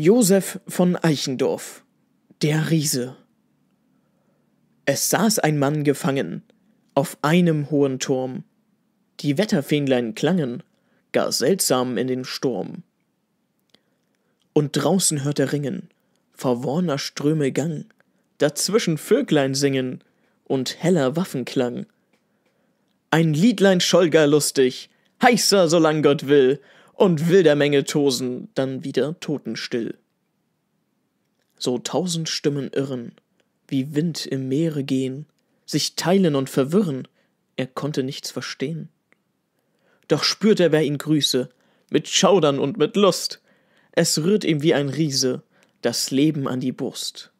Josef von Eichendorf, der Riese. Es saß ein Mann gefangen, auf einem hohen Turm. Die Wetterfähnlein klangen, gar seltsam in den Sturm. Und draußen hört er ringen, verworrener Ströme Gang, dazwischen Vöglein singen und heller Waffenklang. Ein Liedlein scholl gar lustig, heißer, solang Gott will, und wilder Menge tosen dann wieder totenstill. So tausend Stimmen irren, wie Wind im Meere gehen, sich teilen und verwirren, er konnte nichts verstehen. Doch spürt er, wer ihn grüße, mit Schaudern und mit Lust, es rührt ihm wie ein Riese das Leben an die Brust.